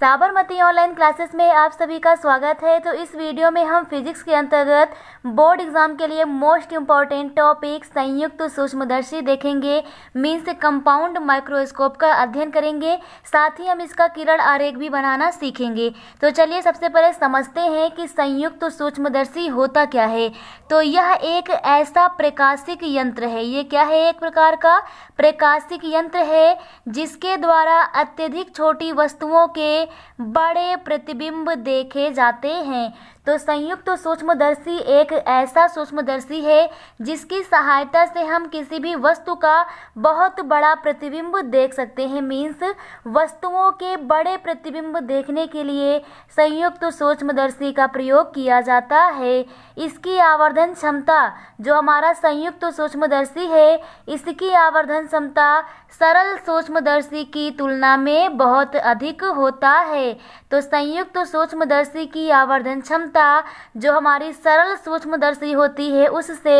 Sabarmati online classes में आप सभी का स्वागत है तो इस वीडियो में हम फिजिक्स के अंतर्गत बोर्ड एग्जाम के लिए मोस्ट इम्पॉर्टेंट टॉपिक संयुक्त सूक्ष्मदर्शी देखेंगे मीन्स कंपाउंड माइक्रोस्कोप का अध्ययन करेंगे साथ ही हम इसका किरण आरेख भी बनाना सीखेंगे तो चलिए सबसे पहले समझते हैं कि संयुक्त सूक्ष्मदर्शी होता क्या है तो यह एक ऐसा प्रकाशिक यंत्र है ये क्या है एक प्रकार का प्रकाशिक यंत्र है जिसके द्वारा अत्यधिक छोटी वस्तुओं के बड़े प्रतिबिंब देखे जाते हैं तो संयुक्त तो सूक्ष्मदर्शी एक ऐसा सूक्ष्मदर्शी है जिसकी सहायता से हम किसी भी वस्तु का बहुत बड़ा प्रतिबिंब देख सकते हैं मीन्स वस्तुओं के बड़े प्रतिबिंब देखने के लिए संयुक्त तो सूक्ष्मदर्शी का प्रयोग किया जाता है इसकी आवर्धन क्षमता जो हमारा संयुक्त तो सूक्ष्मदर्शी है इसकी आवर्धन क्षमता सरल सूक्ष्मदर्शी की तुलना में बहुत अधिक होता है तो संयुक्त सूक्ष्मदर्शी की आवर्धन क्षमता क्षमता जो हमारी सरल सूक्ष्मदर्शी होती है उससे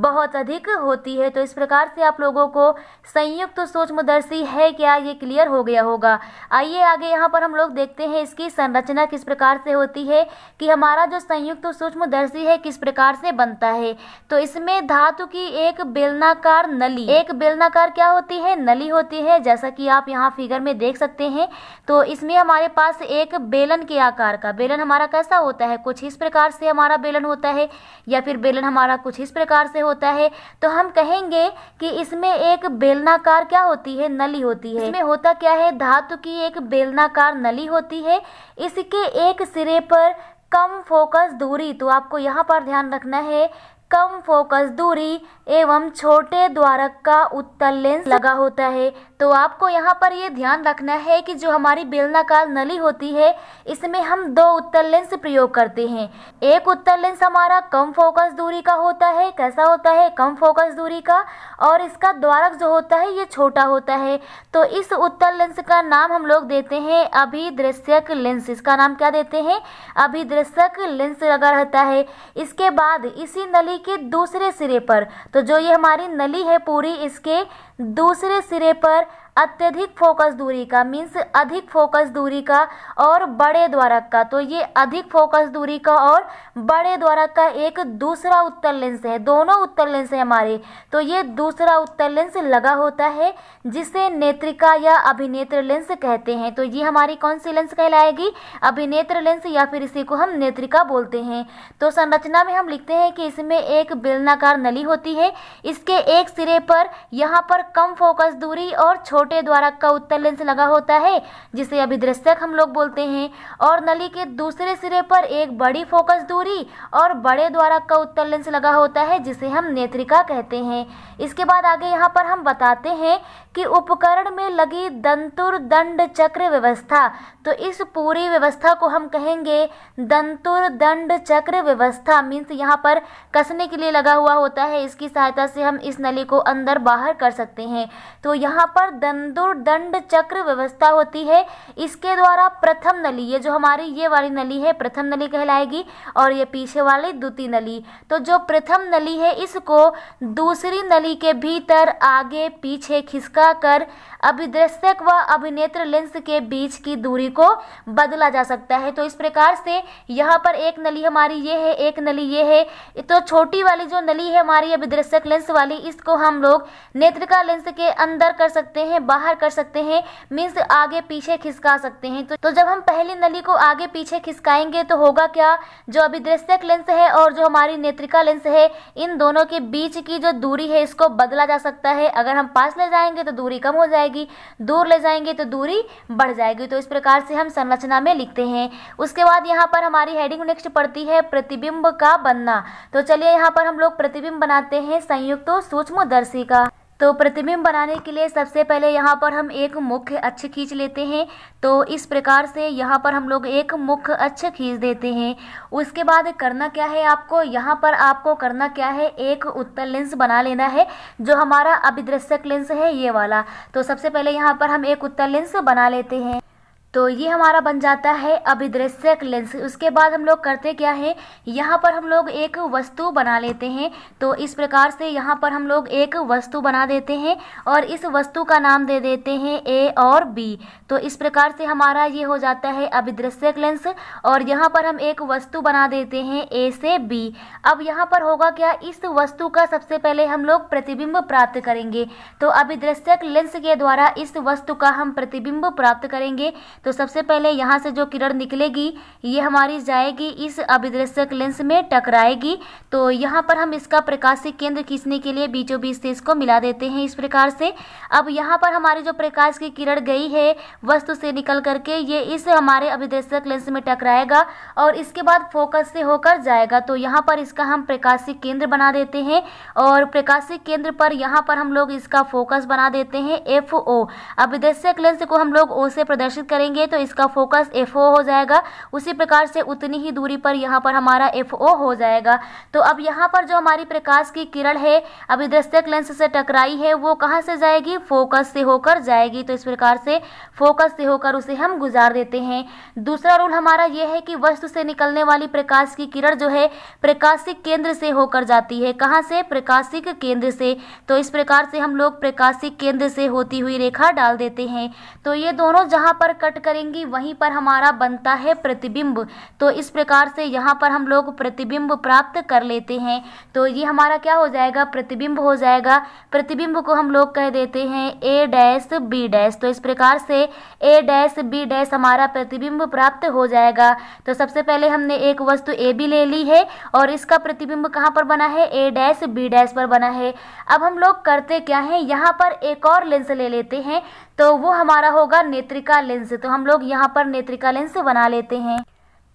बहुत अधिक होती है तो इस प्रकार से आप लोगों को संयुक्त तो सूक्ष्मदर्शी है क्या ये क्लियर हो गया होगा आइए आगे यहाँ पर हम लोग देखते हैं इसकी संरचना किस प्रकार से होती है कि हमारा जो संयुक्त तो सूक्ष्मदर्शी है किस प्रकार से बनता है तो इसमें धातु की एक बेलनाकार नली एक बेलनाकार क्या होती है नली होती है जैसा कि आप यहाँ फिगर में देख सकते हैं तो इसमें हमारे पास एक बेलन के आकार का बेलन हमारा कैसा होता है कुछ कुछ इस प्रकार से हमारा बेलन होता है या फिर बेलन हमारा कुछ इस प्रकार से होता है तो हम कहेंगे कि इसमें एक बेलनाकार क्या होती है नली होती है इसमें होता क्या है धातु की एक बेलनाकार नली होती है इसके एक सिरे पर कम फोकस दूरी तो आपको यहाँ पर ध्यान रखना है कम फोकस दूरी एवं छोटे द्वारक का उत्तल लेंस लगा होता है तो आपको यहाँ पर ये ध्यान रखना है कि जो हमारी बेलनाकार नली होती है इसमें हम दो उत्तल लेंस प्रयोग करते हैं एक उत्तल लेंस हमारा कम फोकस दूरी का होता है कैसा होता है कम फोकस दूरी का और इसका द्वारक जो होता है ये छोटा होता है तो इस उत्तल लेंस का नाम हम लोग देते हैं अभिदृश्यक लेंस इसका नाम क्या देते हैं अभिदृश्यक लेंस लगा रहता है इसके बाद इसी नली के दूसरे सिरे पर तो जो ये हमारी नली है पूरी इसके दूसरे सिरे पर अत्यधिक फोकस दूरी का मीन्स अधिक फोकस दूरी का और बड़े द्वारक का तो ये अधिक फोकस दूरी का और बड़े द्वारक का एक दूसरा उत्तर लेंस है दोनों उत्तर लेंस है हमारे तो ये दूसरा उत्तर लेंस लगा होता है जिसे नेत्रिका या अभिनेत्र लेंस कहते हैं तो ये हमारी कौन सी लेंस कहलाएगी अभिनेत्र लेंस या फिर इसी को हम नेत्रिका बोलते हैं तो संरचना में हम लिखते हैं कि इसमें एक बेलनाकार नली होती है इसके एक सिरे पर यहाँ पर कम फोकस दूरी और छोटे द्वारक का उत्तर लेंस लगा होता है जिसे अभिदृश्यक हम लोग बोलते हैं और नली के दूसरे सिरे पर एक बड़ी फोकस दूरी और बड़े द्वारक का उत्तर लेंस लगा होता है जिसे हम नेत्रिका कहते हैं इसके बाद आगे यहाँ पर हम बताते हैं कि उपकरण में लगी दंतुर दंड चक्र व्यवस्था तो इस पूरी व्यवस्था को हम कहेंगे दंतुर दंड चक्र व्यवस्था मीन्स यहाँ पर कसने के लिए लगा हुआ होता है इसकी सहायता से हम इस नली को अंदर बाहर कर सकते करते हैं तो यहाँ पर दंदुर दंड चक्र व्यवस्था होती है इसके द्वारा प्रथम नली ये जो हमारी ये वाली नली है प्रथम नली कहलाएगी और ये पीछे वाली द्वितीय नली तो जो प्रथम नली है इसको दूसरी नली के भीतर आगे पीछे खिसका कर अभिदृश्यक व अभिनेत्र लेंस के बीच की दूरी को बदला जा सकता है तो इस प्रकार से यहाँ पर एक नली हमारी ये है एक नली ये है तो छोटी वाली जो नली है हमारी अभिदृश्यक लेंस वाली इसको हम लोग नेत्र का लेंस के अंदर कर सकते हैं बाहर कर सकते हैं मीन्स आगे पीछे खिसका सकते हैं तो, तो, जब हम पहली नली को आगे पीछे खिसकाएंगे तो होगा क्या जो अभिदृश्यक लेंस है और जो हमारी नेत्रिका लेंस है इन दोनों के बीच की जो दूरी है इसको बदला जा सकता है अगर हम पास ले जाएंगे तो दूरी कम हो जाएगी दूर ले जाएंगे तो दूरी बढ़ जाएगी तो इस प्रकार से हम संरचना में लिखते हैं उसके बाद यहाँ पर हमारी हेडिंग नेक्स्ट पड़ती है प्रतिबिंब का बनना तो चलिए यहाँ पर हम लोग प्रतिबिंब बनाते हैं संयुक्त सूक्ष्म दर्शी का तो प्रतिबिंब बनाने के लिए सबसे पहले यहाँ पर हम एक मुख्य अक्ष खींच लेते हैं तो इस प्रकार से यहाँ पर हम लोग एक मुख्य अक्ष खींच देते हैं उसके बाद करना क्या है आपको यहाँ पर आपको करना क्या है एक उत्तल लेंस बना लेना है जो हमारा अभिदृश्यक लेंस है ये वाला तो सबसे पहले यहाँ पर हम एक उत्तल लेंस बना लेते हैं तो ये हमारा बन जाता है अभिदृश्यक लेंस उसके बाद हम लोग करते क्या है यहाँ पर हम लोग एक वस्तु बना लेते हैं तो इस प्रकार से यहाँ पर हम लोग एक वस्तु बना देते हैं और इस वस्तु का नाम दे देते हैं ए और बी तो इस प्रकार से हमारा ये हो जाता है अभिदृश्यक लेंस और यहाँ पर हम एक वस्तु बना देते हैं ए से बी अब यहाँ पर होगा क्या इस वस्तु का सबसे पहले हम लोग प्रतिबिंब प्राप्त करेंगे तो अभिदृश्यक लेंस के द्वारा इस वस्तु का हम प्रतिबिंब प्राप्त करेंगे तो सबसे पहले यहाँ से जो किरण निकलेगी ये हमारी जाएगी इस अभिदृश्यक लेंस में टकराएगी तो यहाँ पर हम इसका प्रकाशिक केंद्र खींचने के लिए बीचों बीच से इसको मिला देते हैं इस प्रकार से अब यहाँ पर हमारी जो प्रकाश की किरण गई है वस्तु से निकल करके ये इस हमारे अभिदृश्यक लेंस में टकराएगा और इसके बाद फोकस से होकर जाएगा तो यहाँ पर इसका हम प्रकाशिक केंद्र बना देते हैं और प्रकाशिक केंद्र पर यहाँ पर हम लोग इसका फोकस बना देते हैं एफ ओ अभिदृश्यक लेंस को हम लोग ओ से प्रदर्शित करेंगे करेंगे तो इसका फोकस एफ हो जाएगा उसी प्रकार से उतनी ही दूरी पर यहाँ पर हमारा एफ हो जाएगा तो अब यहाँ पर जो हमारी प्रकाश की किरण है अभी दृष्टक लेंस से टकराई है वो कहाँ से जाएगी फोकस से होकर जाएगी तो इस प्रकार से फोकस से होकर उसे हम गुजार देते हैं दूसरा रूल हमारा यह है कि वस्तु से निकलने वाली प्रकाश की किरण जो है प्रकाशिक केंद्र से होकर जाती है कहाँ से प्रकाशिक केंद्र से तो इस प्रकार से हम लोग प्रकाशिक केंद्र से होती हुई रेखा डाल देते हैं तो ये दोनों जहाँ पर कट करेंगी वहीं पर हमारा बनता है प्रतिबिंब तो इस प्रकार से यहाँ पर हम लोग प्रतिबिंब प्राप्त कर लेते हैं तो ये हमारा क्या हो जाएगा प्रतिबिंब हो जाएगा प्रतिबिंब को हम लोग कह देते हैं ए डैस बी डैस तो इस प्रकार से ए डैस बी डैस हमारा प्रतिबिंब प्राप्त हो जाएगा तो सबसे पहले हमने एक वस्तु ए बी ले ली है और इसका प्रतिबिंब कहाँ पर बना है ए डैश बी डैश पर बना है अब हम लोग करते क्या है यहाँ पर एक और लेंस ले लेते हैं तो वो हमारा होगा नेत्रिका लेंस तो हम लोग यहाँ पर नेत्रिका लेंस बना लेते हैं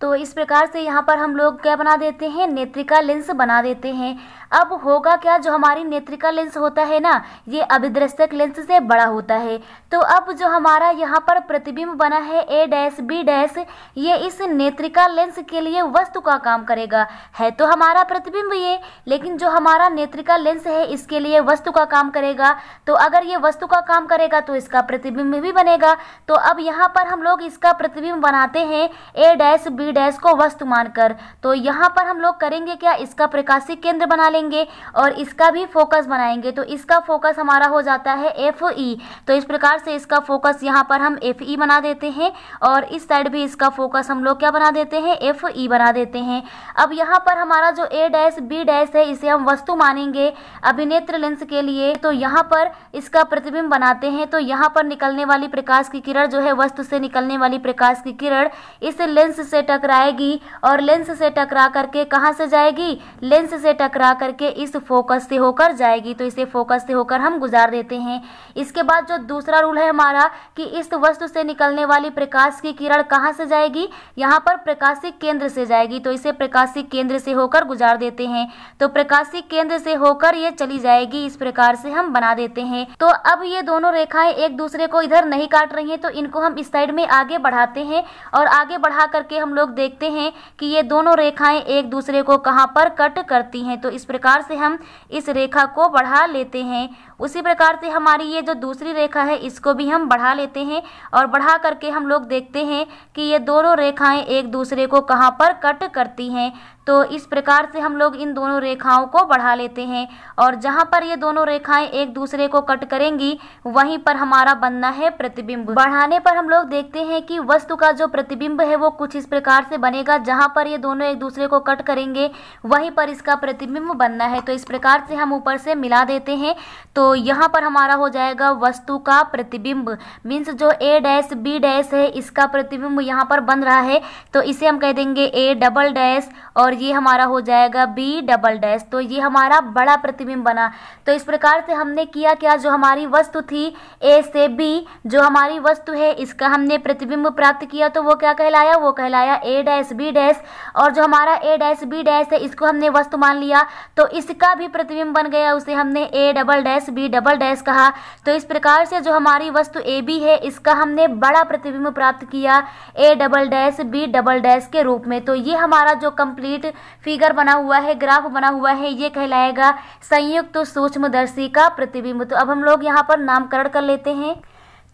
तो इस प्रकार से यहाँ पर हम लोग क्या बना देते हैं नेत्रिका लेंस बना देते हैं अब होगा क्या जो हमारी नेत्रिका लेंस होता है ना ये अभिद्रष्टक लेंस से बड़ा होता है तो अब जो हमारा यहाँ पर प्रतिबिंब बना है ए डैश बी डैश ये इस नेत्रिका लेंस के लिए वस्तु का काम करेगा है तो हमारा प्रतिबिंब ये लेकिन जो हमारा नेत्रिका लेंस है इसके लिए वस्तु का काम करेगा तो अगर ये वस्तु का काम करेगा तो इसका प्रतिबिंब भी बनेगा तो अब यहाँ पर हम लोग इसका प्रतिबिंब बनाते हैं ए डैश बी डैश को वस्तु मानकर तो यहाँ पर हम लोग करेंगे क्या इसका प्रकाशिक केंद्र बना लेंगे करेंगे और इसका भी फोकस बनाएंगे तो इसका फोकस हमारा हो जाता है एफ ई e। तो इस प्रकार से इसका फोकस यहाँ पर हम एफ ई e बना देते हैं और इस साइड भी इसका फोकस हम लोग क्या बना देते हैं एफ ई e बना देते हैं अब यहाँ पर हमारा जो ए डैश बी डैश है इसे हम वस्तु मानेंगे अभिनेत्र लेंस के लिए तो यहाँ पर इसका प्रतिबिंब बनाते हैं तो यहाँ पर निकलने वाली प्रकाश की किरण जो है वस्तु से निकलने वाली प्रकाश की किरण इस लेंस से टकराएगी और लेंस से टकरा करके कहाँ से जाएगी लेंस से टकरा जाकर के इस फोकस से होकर जाएगी तो इसे फोकस से होकर हम गुजार देते हैं इसके बाद जो दूसरा रूल है हमारा कि इस वस्तु से निकलने वाली प्रकाश की किरण कहाँ से जाएगी यहाँ पर प्रकाशी केंद्र से जाएगी तो इसे प्रकाशी केंद्र से होकर गुजार देते हैं तो प्रकाशी केंद्र से होकर ये चली जाएगी इस प्रकार से हम बना देते हैं तो अब ये दोनों रेखाएं एक दूसरे को इधर नहीं काट रही है तो इनको हम इस साइड में आगे बढ़ाते हैं और आगे बढ़ा करके हम लोग देखते हैं कि ये दोनों रेखाएं एक दूसरे को कहाँ पर कट करती हैं तो इस प्रकार से हम इस रेखा को बढ़ा लेते हैं उसी प्रकार से हमारी ये जो दूसरी रेखा है इसको भी हम बढ़ा लेते हैं और बढ़ा करके हम लोग देखते हैं कि ये दोनों रेखाएं एक दूसरे को कहाँ पर कट करती हैं तो इस प्रकार से हम लोग इन दोनों रेखाओं को बढ़ा लेते हैं और जहाँ पर ये दोनों रेखाएं एक दूसरे को कट करेंगी वहीं पर हमारा बनना है प्रतिबिंब बढ़ाने पर हम लोग देखते हैं कि वस्तु का जो प्रतिबिंब है वो कुछ इस प्रकार से बनेगा जहाँ पर ये दोनों एक दूसरे को कट करेंगे वहीं पर इसका प्रतिबिंब बनना है तो इस प्रकार से हम ऊपर से मिला देते हैं तो यहाँ पर हमारा हो जाएगा वस्तु का प्रतिबिंब मीन्स जो ए डैश बी डैश है इसका प्रतिबिंब यहाँ पर बन रहा है तो इसे हम कह देंगे ए डबल डैश और ये हमारा हो जाएगा बी डबल डैश तो ये हमारा बड़ा प्रतिबिंब बना तो इस प्रकार से हमने किया क्या जो हमारी वस्तु थी ए से बी जो हमारी वस्तु है इसका हमने प्रतिबिंब प्राप्त किया तो वो क्या कहलाया वो कहलाया ए डैश बी डैश और जो हमारा ए डैश बी डैश है इसको हमने वस्तु मान लिया तो इसका भी प्रतिबिंब बन गया उसे हमने A double dash B double dash कहा तो इस प्रकार से जो हमारी वस्तु ए बी है इसका हमने बड़ा प्रतिबिंब प्राप्त किया A double dash B double dash के रूप में तो ये हमारा जो कंप्लीट पॉइंट फिगर बना हुआ है ग्राफ बना हुआ है ये कहलाएगा संयुक्त तो सूक्ष्मदर्शी का प्रतिबिंब तो अब हम लोग यहाँ पर नामकरण कर लेते हैं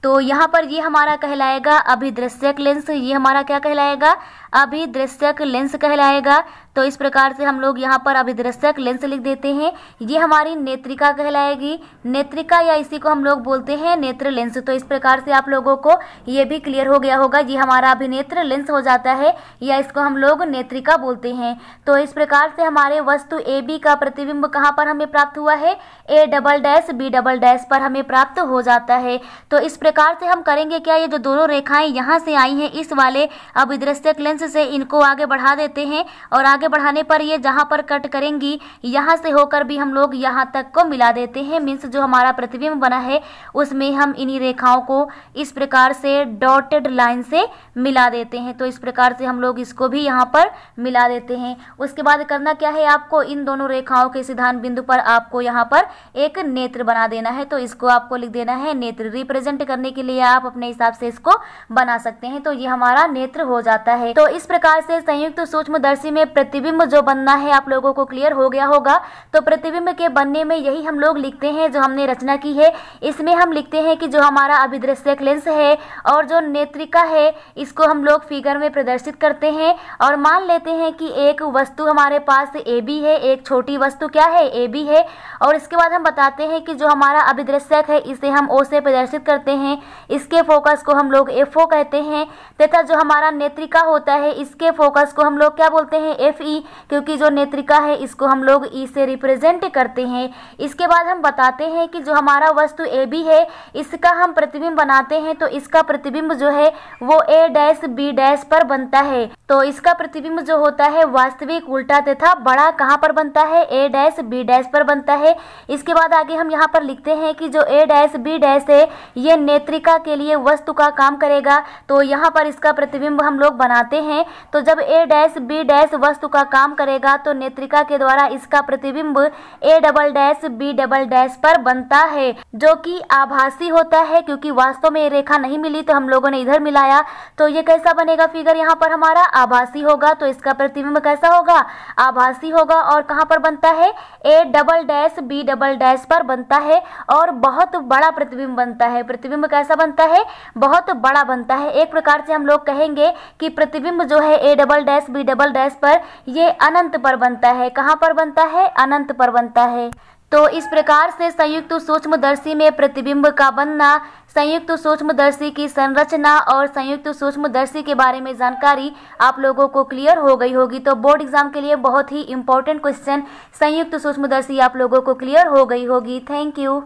तो यहाँ पर ये हमारा कहलाएगा अभिदृश्यक लेंस ये हमारा क्या कहलाएगा अभिदृश्यक लेंस कहलाएगा तो इस प्रकार से हम लोग यहाँ पर अभिदृश्यक लेंस लिख देते हैं ये हमारी नेत्रिका कहलाएगी नेत्रिका या इसी को हम लोग बोलते हैं नेत्र लेंस तो इस प्रकार से आप लोगों को ये भी क्लियर हो गया होगा ये हमारा अभिनेत्र लेंस हो जाता है या इसको हम लोग नेत्रिका बोलते हैं तो इस प्रकार से हमारे वस्तु ए बी का प्रतिबिंब कहाँ पर हमें प्राप्त हुआ है A double dash B double dash पर हमें प्राप्त हो जाता है तो इस प्रकार से हम करेंगे क्या ये जो दोनों रेखाएं यहाँ से आई हैं इस वाले अभिदृश्यक लेंस पंच से इनको आगे बढ़ा देते हैं और आगे बढ़ाने पर ये जहाँ पर कट करेंगी यहाँ से होकर भी हम लोग यहाँ तक को मिला देते हैं मीन्स जो हमारा प्रतिबिंब बना है उसमें हम इन्हीं रेखाओं को इस प्रकार से डॉटेड लाइन से मिला देते हैं तो इस प्रकार से हम लोग इसको भी यहाँ पर मिला देते हैं उसके बाद करना क्या है आपको इन दोनों रेखाओं के सिद्धांत बिंदु पर आपको यहाँ पर एक नेत्र बना देना है तो इसको आपको लिख देना है नेत्र रिप्रेजेंट करने के लिए आप अपने हिसाब से इसको बना सकते हैं तो ये हमारा नेत्र हो जाता है तो इस प्रकार से संयुक्त सूक्ष्मदर्शी में प्रतिबिंब जो बनना है आप लोगों को क्लियर हो गया होगा तो प्रतिबिंब के बनने में यही हम लोग लिखते हैं जो हमने रचना की है इसमें हम लिखते हैं कि जो हमारा अभिदृश्यक लेंस है और जो नेत्रिका है इसको हम लोग फिगर में प्रदर्शित करते हैं और मान लेते हैं कि एक वस्तु हमारे पास ए बी है एक छोटी वस्तु क्या है ए बी है और इसके बाद हम बताते हैं कि जो हमारा अभिदृश्यक है इसे हम ओ से प्रदर्शित करते हैं इसके फोकस को हम लोग एफ कहते हैं तथा जो हमारा नेत्रिका होता है है इसके फोकस को हम लोग क्या बोलते हैं एफ ई e, क्योंकि जो नेत्रिका है इसको हम लोग ई e से रिप्रेजेंट करते हैं इसके बाद हम बताते हैं कि जो हमारा वस्तु ए बी है इसका हम प्रतिबिंब बनाते हैं तो इसका प्रतिबिंब जो है वो ए डैश बी डैश पर बनता है तो इसका प्रतिबिंब जो होता है वास्तविक उल्टा तथा बड़ा कहाँ पर बनता है ए डैश बी डैश पर बनता है इसके बाद आगे हम यहाँ पर लिखते हैं कि जो ए डैश बी डैश है ये नेत्रिका के लिए वस्तु का काम करेगा तो यहाँ पर इसका प्रतिबिंब हम लोग बनाते हैं हैं तो जब ए डैश बी डैश वस्तु का काम करेगा तो नेत्रिका के द्वारा इसका प्रतिबिंब A double dash B double dash पर बनता है जो कि आभासी होता है क्योंकि वास्तव में ये रेखा नहीं मिली तो हम लोगों ने इधर मिलाया तो ये कैसा बनेगा फिगर यहाँ पर हमारा आभासी होगा तो इसका प्रतिबिंब कैसा होगा आभासी होगा और कहाँ पर बनता है A double dash B double dash पर बनता है और बहुत बड़ा प्रतिबिंब बनता है प्रतिबिंब कैसा बनता है बहुत बड़ा बनता है एक प्रकार से हम लोग कहेंगे कि प्रतिबिंब जो है A double dash B double dash पर ये अनंत पर बनता है कहाँ पर बनता है अनंत पर बनता है तो इस प्रकार से संयुक्त सूक्ष्मदर्शी में प्रतिबिंब का बनना संयुक्त सूक्ष्मदर्शी की संरचना और संयुक्त सूक्ष्मदर्शी के बारे में जानकारी आप लोगों को क्लियर हो गई होगी तो बोर्ड एग्जाम के लिए बहुत ही इंपॉर्टेंट क्वेश्चन संयुक्त सूक्ष्मदर्शी आप लोगों को क्लियर हो गई होगी थैंक यू